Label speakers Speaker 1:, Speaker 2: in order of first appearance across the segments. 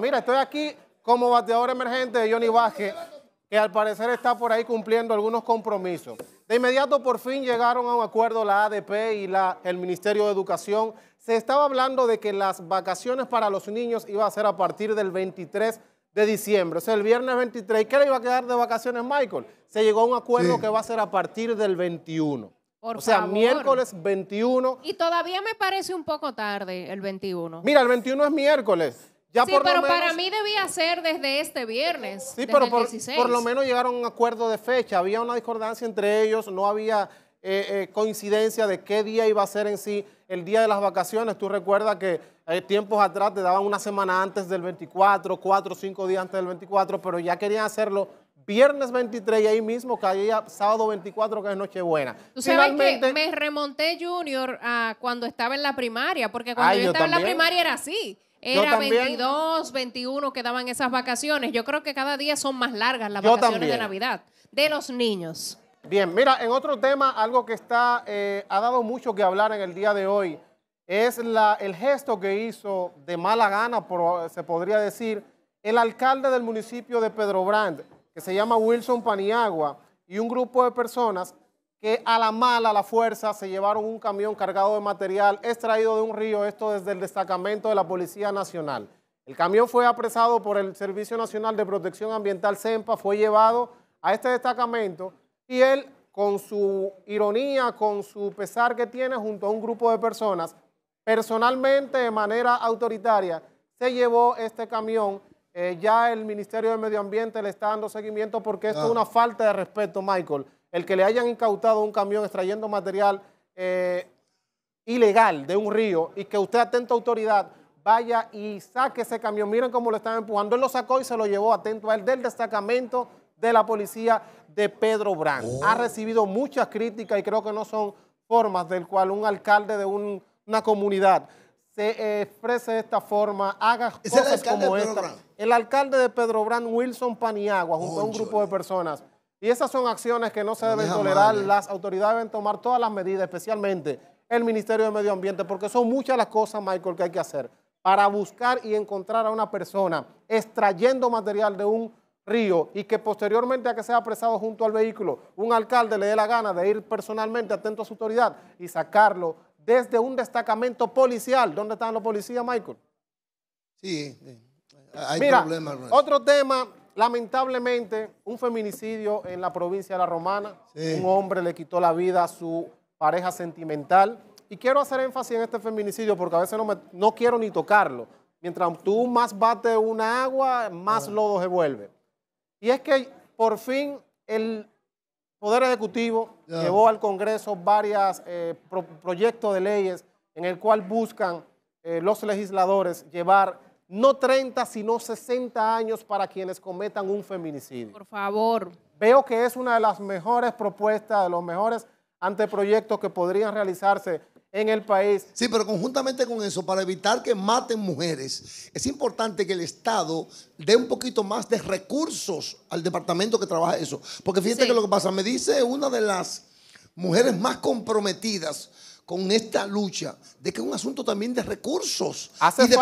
Speaker 1: Mira, estoy aquí como bateador emergente de Johnny Vázquez, que al parecer está por ahí cumpliendo algunos compromisos. De inmediato, por fin llegaron a un acuerdo la ADP y el Ministerio de Educación. Se estaba hablando de que las vacaciones para los niños iba a ser a partir del 23 de diciembre, o sea, el viernes 23. ¿Qué le iba a quedar de vacaciones, Michael? Se llegó a un acuerdo que va a ser a partir del 21.
Speaker 2: o sea, miércoles
Speaker 1: 21.
Speaker 2: Y todavía me parece un poco tarde el 21.
Speaker 1: Mira, el 21 es miércoles sí, pero para mí
Speaker 2: debía ser desde este viernes. Sí, pero por, lo menos
Speaker 1: llegaron a un acuerdo de fecha. Había una discordancia entre ellos, no había eh, eh, coincidencia de qué día iba a ser en sí el día de las vacaciones. Tú recuerdas que eh, tiempos atrás te daban una semana antes del 24, cuatro o cinco días antes del 24, pero ya querían hacerlo viernes 23 y ahí mismo caía sábado 24 que es Nochebuena. Tú sabes
Speaker 2: que me remonté Junior a cuando estaba en la primaria, porque cuando yo estaba en la primaria era así. Era 22, 21 que daban esas vacaciones. Yo creo que cada día son más largas las vacaciones de Navidad de los niños.
Speaker 1: Bien, mira, en otro tema, algo que está, eh, ha dado mucho que hablar en el día de hoy, es el gesto que hizo de mala gana, se podría decir, el alcalde del municipio de Pedro Brand, que se llama Wilson Paniagua, y un grupo de personas que a la mala, a la fuerza, se llevaron un camión cargado de material extraído de un río, esto desde el destacamento de la Policía Nacional. El camión fue apresado por el Servicio Nacional de Protección Ambiental, CEMPA, fue llevado a este destacamento y él, con su ironía, con su pesar que tiene junto a un grupo de personas, personalmente, de manera autoritaria, se llevó este camión eh, ya el Ministerio de Medio Ambiente le está dando seguimiento porque esto es ah. una falta de respeto, Michael, el que le hayan incautado un camión extrayendo material eh, ilegal de un río y que usted, atento autoridad, vaya y saque ese camión. Miren cómo lo están empujando. Él lo sacó y se lo llevó atento a él del destacamento de la policía de Pedro Brand. Ha oh. recibido muchas críticas y creo que no son formas del cual un alcalde de una comunidad se eh, exprese de esta forma, haga cosas como esta. El alcalde de Pedro Brand, Wilson Paniagua, junto a oh, un grupo de personas y esas son acciones que no se deben tolerar. Las autoridades deben tomar todas las medidas, especialmente el Ministerio de Medio Ambiente, porque son muchas las cosas, Michael, que hay que hacer para buscar y encontrar a una persona extrayendo material de un río y que posteriormente a que sea apresado junto al vehículo, un alcalde le dé la gana de ir personalmente atento a su autoridad y sacarlo desde un destacamento policial. ¿Dónde están los policías, Michael? Sí, eh, hay Mira, problemas. Otro tema Lamentablemente, un feminicidio en la provincia de La Romana. Un hombre le quitó la vida a su pareja sentimental. Y quiero hacer énfasis en este feminicidio porque a veces no, no quiero ni tocarlo. Mientras tú más bates una agua, más ah. lodo se vuelve. Y es que por fin el Poder Ejecutivo llevó al Congreso varios eh, proyectos de leyes en el cual buscan eh, los legisladores llevar no 30, sino 60 años para quienes cometan un feminicidio. Por favor. Veo que es una de las mejores propuestas, de los mejores anteproyectos que podrían realizarse en el país.
Speaker 3: Sí, pero conjuntamente con eso, para evitar que maten mujeres, es importante que el Estado dé un poquito más de recursos al departamento que trabaja eso. Porque fíjate que lo que pasa, me dice una de las mujeres más comprometidas con esta lucha de que es un asunto también de recursos y, de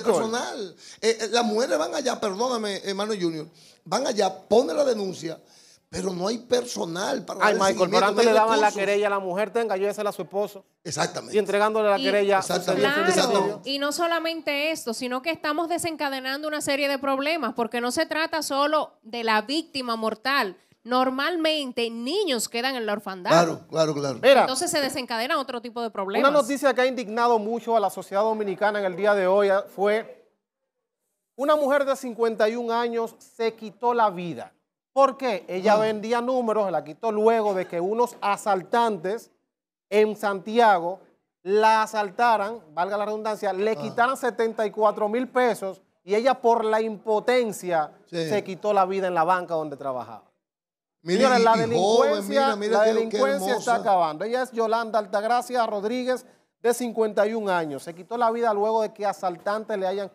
Speaker 3: personal, y eh, eh, las mujeres van allá, perdóname, hermano Junior, van allá, pone la denuncia,
Speaker 1: pero no hay personal para Ay, Michael, pero antes le daban la querella a la mujer, tenga yo a su esposo. Exactamente. Y entregándole la querella. Exactamente, claro. exactamente.
Speaker 2: Y no solamente esto, sino que estamos desencadenando una serie de problemas, porque no se trata solo de la víctima mortal normalmente niños quedan en la orfandad. Claro, claro, claro. Entonces se desencadenan otro tipo de problemas. Una noticia
Speaker 1: que ha indignado mucho a la sociedad dominicana en el día de hoy eh, fue una mujer de 51 años se quitó la vida. ¿Por qué? Ella vendía números, la quitó luego de que unos asaltantes en Santiago la asaltaran, valga la redundancia, le ah. quitaran 74 mil pesos y ella por la impotencia se quitó la vida en la banca donde trabajaba. Miren, la delincuencia, está acabando. Ella es Yolanda Altagracia Rodríguez, de 51 años. Se quitó la vida luego de que asaltantes le hayan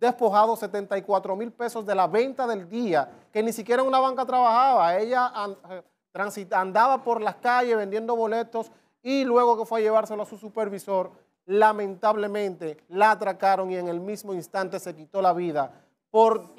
Speaker 1: despojado 74 mil pesos de la venta del día, que ni siquiera en una banca trabajaba. Ella eh, andaba por las calles vendiendo boletos y luego que fue a llevárselo a su supervisor, lamentablemente la atracaron y en el mismo instante se quitó la vida por,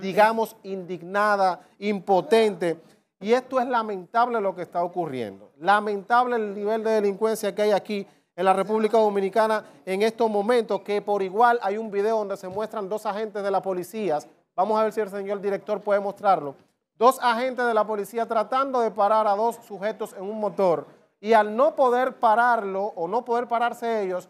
Speaker 1: digamos, indignada, impotente. Y esto es lamentable lo que está ocurriendo. Lamentable el nivel de delincuencia que hay aquí en la República Dominicana en estos momentos, que por igual hay un video donde se muestran dos agentes de la policía. Vamos a ver si el señor director puede mostrarlo. Dos agentes de la policía tratando de parar a dos sujetos en un motor. Y al no poder pararlo o no poder pararse ellos,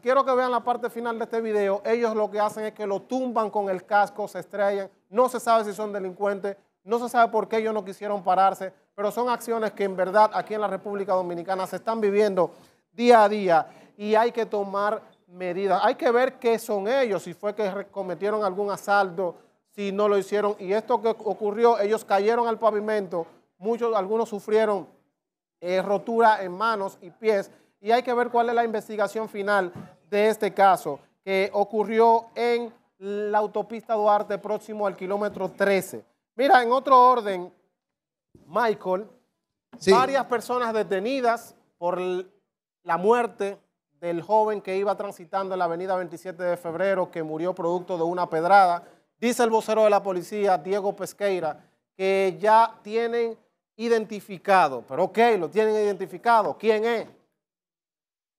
Speaker 1: quiero que vean la parte final de este video. Ellos lo que hacen es que lo tumban con el casco, se estrellan. No se sabe si son delincuentes no se sabe por qué ellos no quisieron pararse, pero son acciones que en verdad aquí en la República Dominicana se están viviendo día a día y hay que tomar medidas. Hay que ver qué son ellos, si fue que cometieron algún asalto, si no lo hicieron. Y esto que ocurrió, ellos cayeron al pavimento, muchos, algunos sufrieron eh, rotura en manos y pies. Y hay que ver cuál es la investigación final de este caso que ocurrió en la autopista Duarte próximo al kilómetro 13. Mira, en otro orden, Michael, varias personas detenidas por la muerte del joven que iba transitando en la avenida 27 de febrero, que murió producto de una pedrada. Dice el vocero de la policía, Diego Pesqueira, que ya tienen identificado, pero ok, lo tienen identificado. ¿Quién es?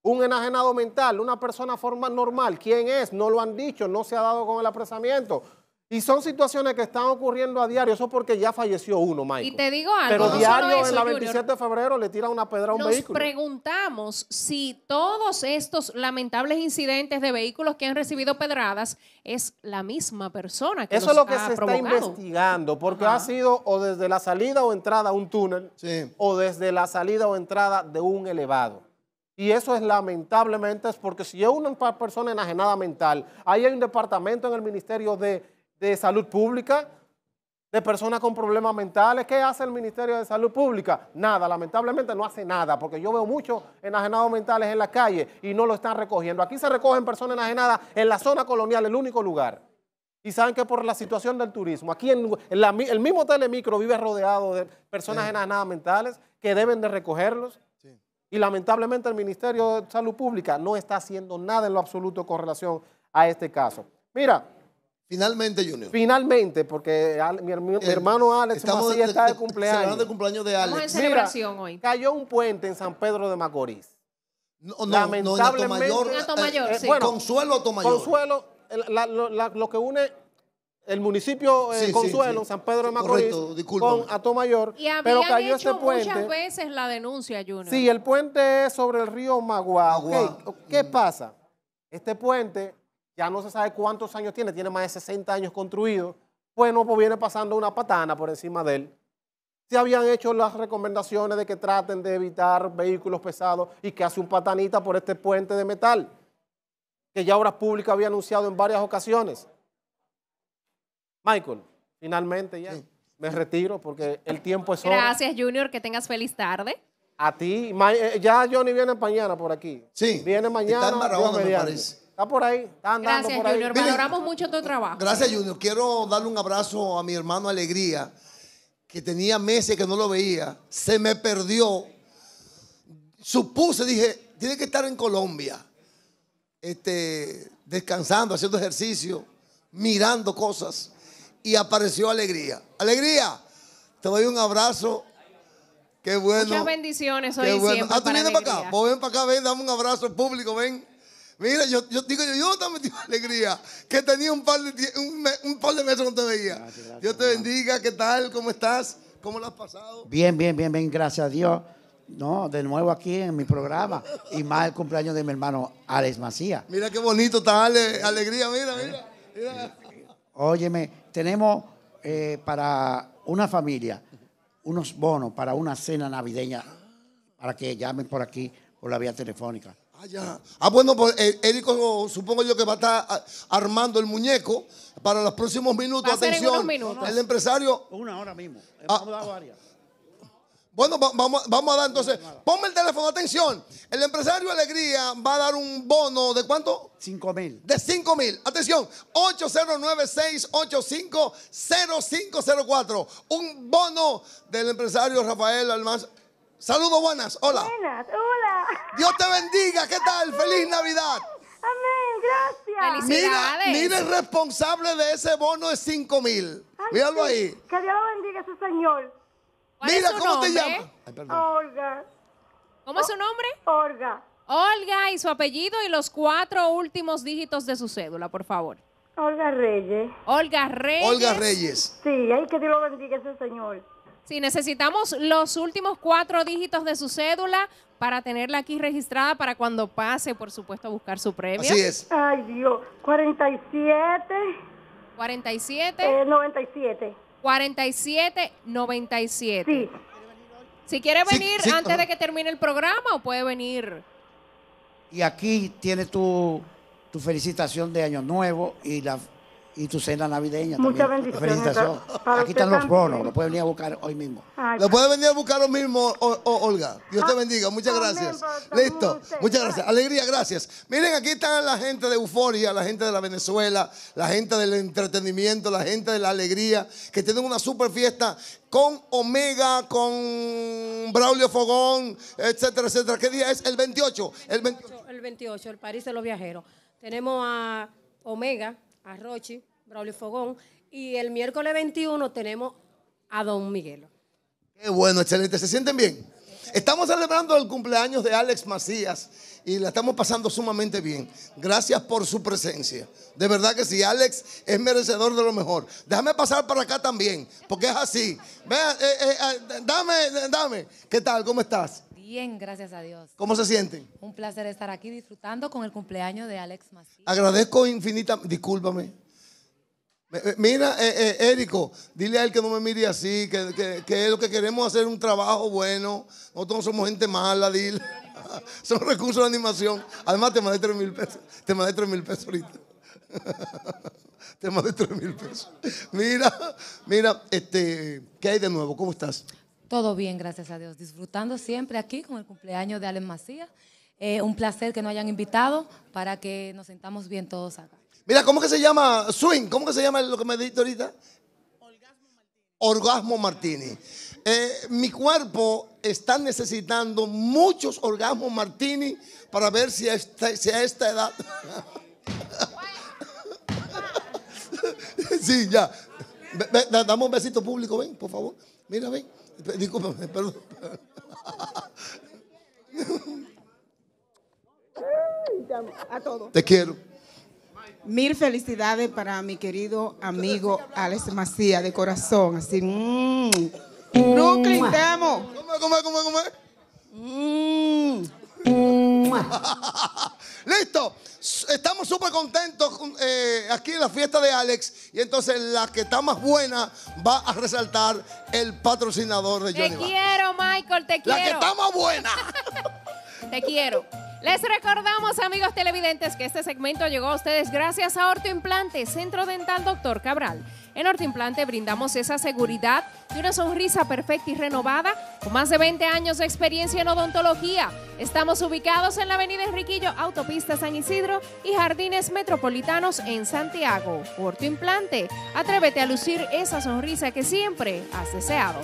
Speaker 1: Un enajenado mental, una persona forma normal. ¿Quién es? No lo han dicho, no se ha dado con el apresamiento. Y son situaciones que están ocurriendo a diario. Eso porque ya falleció uno, Michael. Y te
Speaker 2: digo algo. Pero diario en la 27
Speaker 1: de febrero le tira una pedra a un vehículo. Nos
Speaker 2: preguntamos si todos estos lamentables incidentes de vehículos que han recibido pedradas es la misma persona que ha Eso es lo que se está
Speaker 1: investigando, porque ha sido o desde la salida o entrada a un túnel o desde la salida o entrada de un elevado. Y eso es lamentablemente, es porque si es una persona enajenada mental, ahí hay un departamento en el Ministerio de de salud pública, de personas con problemas mentales. ¿Qué hace el Ministerio de Salud Pública? Nada, lamentablemente no hace nada, porque yo veo muchos enajenados mentales en la calle y no lo están recogiendo. Aquí se recogen personas enajenadas en la zona colonial, el único lugar. Y saben que por la situación del turismo, aquí en, el mismo telemicro vive rodeado de personas enajenadas mentales que deben de recogerlos. Y lamentablemente el Ministerio de Salud Pública no está haciendo nada en lo absoluto con relación a este caso. Mira, Finalmente, Junior. Finalmente, porque mi, eh, hermano Alex estamos está de, cumpleaños. de cumpleaños de Alex. Estamos en celebración hoy. Cayó un puente en San Pedro de Macorís.
Speaker 2: No, no, Lamentablemente, no en Atomayor. Eh, eh, sí. bueno, Consuelo Atomayor.
Speaker 1: Consuelo, lo que une el municipio eh, Consuelo, San Pedro de Macorís, con Atomayor, y pero cayó este hecho este puente. muchas
Speaker 2: veces la denuncia, Junior. Sí, el
Speaker 1: puente es sobre el río Magua. ¿Qué mm. pasa? Este puente ya no se sabe cuántos años tiene, tiene más de 60 años construido, Bueno, pues viene pasando una patana por encima de él. Se habían hecho las recomendaciones de que traten de evitar vehículos pesados y que hace un patanita por este puente de metal, que ya Obras Públicas había anunciado en varias ocasiones. Michael, finalmente ya. Me retiro porque el tiempo es hora. Gracias,
Speaker 2: Junior. Que tengas feliz tarde.
Speaker 1: A ti. Eh, ya Johnny viene mañana por aquí. Sí. Viene mañana. Está en me parece.
Speaker 2: Está por ahí, Gracias, Junior. Valoramos mucho tu trabajo.
Speaker 3: Gracias, Junior. Quiero darle un abrazo a mi hermano Alegría, que tenía meses que no lo veía. Se me perdió. Supuse, dije, tiene que estar en Colombia, este, descansando, haciendo ejercicio, mirando cosas. Y apareció Alegría. Alegría, te doy un abrazo. Qué bueno. Muchas
Speaker 2: bendiciones hoy siempre Ah, tú vienes para, acá. Vos
Speaker 3: pues ven para acá, ven, dame un abrazo al público, ven. Mira, yo, digo, yo, yo también tengo alegría, que tenía un par de, un, par de meses que no te veía. Ah, Dios te bendiga, ¿qué tal? ¿Cómo estás? ¿Cómo lo has pasado? Bien, bien, bien, bien, gracias a Dios. No, de nuevo aquí en mi programa. Y más el cumpleaños de mi hermano Alex Macías. Mira qué bonito está Ale, alegría, mira, mira. Eh, eh, óyeme, tenemos eh, para una familia unos bonos para una cena navideña para que llamen por aquí por la vía telefónica. Ah, bueno, pues eh, supongo yo que va a estar armando el muñeco para los próximos minutos. Atención, el empresario. Una hora mismo. a ah. varias. Bueno, vamos, vamos a dar entonces. Ponme el teléfono, atención. El empresario Alegría va a dar un bono de cuánto? 5 mil. De 5 mil. Atención, 809-685-0504. Un bono del empresario Rafael Almaz Saludos, buenas. Hola. Buenas, hola. Dios te bendiga. ¿Qué tal? ¡Feliz Navidad! Amén, gracias. Mira, mira el responsable de ese bono de 5 mil. Míralo ahí.
Speaker 2: Que Dios lo bendiga ese señor. Mira, ¿cómo te llamas? Olga. ¿Cómo es su nombre? Olga. Olga y su apellido y los cuatro últimos dígitos de su cédula, por favor. Olga Reyes. Olga Reyes. Olga Reyes. Sí, ahí que Dios lo bendiga ese señor. Sí, necesitamos los últimos cuatro dígitos de su cédula para tenerla aquí registrada para cuando pase, por supuesto, a buscar su premio. Así es. Ay, Dios. 47. 47. 97. 47, 97. Si quiere venir antes de que termine el programa puede venir.
Speaker 3: Y aquí tiene tu, tu felicitación de Año Nuevo y la y tu cena navideña. Muchas bendiciones. Aquí están los bonos, lo puedes venir a buscar hoy mismo. Ah, lo puedes venir a buscar hoy mismo, Olga. Dios te ah, bendiga, muchas gracias. Listo, muchas gracias. Alegría, gracias. Miren, aquí están la gente de Euforia, la gente de la Venezuela, la gente del entretenimiento, la gente de la alegría, que tienen una super fiesta con Omega, con Braulio Fogón, etcétera, etcétera. ¿Qué día es? El 28.
Speaker 2: El 28, el, 28, el París de los Viajeros. Tenemos a Omega, a Rochi, Braulio Fogón. Y el miércoles 21 tenemos a Don Miguelo.
Speaker 3: Qué bueno, excelente. ¿Se sienten bien? Estamos celebrando el cumpleaños de Alex Macías y la estamos pasando sumamente bien. Gracias por su presencia. De verdad que sí, Alex es merecedor de lo mejor. Déjame pasar para acá también, porque es así. Eh, eh, eh, dame, dame. ¿Qué tal? ¿Cómo estás?
Speaker 2: Bien, gracias a Dios.
Speaker 3: ¿Cómo se sienten?
Speaker 2: Un placer estar aquí disfrutando con el cumpleaños de Alex Mas.
Speaker 3: Agradezco infinita... discúlpame. Eh, mira, eh, eh, Érico, dile a él que no me mire así, que, es lo que queremos hacer un trabajo bueno. Nosotros no somos gente mala, dile. Son recursos de animación. Además, te mandé tres mil pesos. Te mandé tres mil pesos ahorita. te mandé tres mil pesos. Mira, mira, este, ¿qué hay de nuevo? ¿Cómo estás?
Speaker 2: Todo bien, gracias a Dios. Disfrutando siempre aquí con el cumpleaños de Alex Macías. Eh, un placer que nos hayan invitado para que nos sentamos bien todos acá.
Speaker 3: Mira, ¿cómo que se llama swing? ¿Cómo que se llama lo que me dijiste ahorita? Orgasmo Martini. Eh, mi cuerpo está necesitando muchos orgasmos Martini para ver si a esta, edad. sí, ya. Damos un besito público, ven, por favor. Mira, ven. Discúlpame, perdón.
Speaker 2: A todos. Te quiero. Mil felicidades para mi querido amigo Alex Macías, de corazón. Así, mmm.
Speaker 3: Brooklyn, te ¿Cómo,
Speaker 2: cómo, cómo, cómo? Mmm.
Speaker 3: Listo. Estamos súper contentos eh, aquí en la fiesta de Alex. Y entonces la que está más buena va a resaltar el patrocinador de Johnny. Te
Speaker 2: quiero, Michael, te quiero. La que está más buena. te quiero. Les recordamos, amigos televidentes, que este segmento llegó a ustedes gracias a Ortoimplante, Centro Dental Doctor Cabral. En Ortoimplante brindamos esa seguridad y una sonrisa perfecta y renovada con más de 20 años de experiencia en odontología. Estamos ubicados en la Avenida Enriquillo, Autopista San Isidro y Jardines Metropolitanos en Santiago. Implante, atrévete a lucir esa sonrisa que siempre has deseado.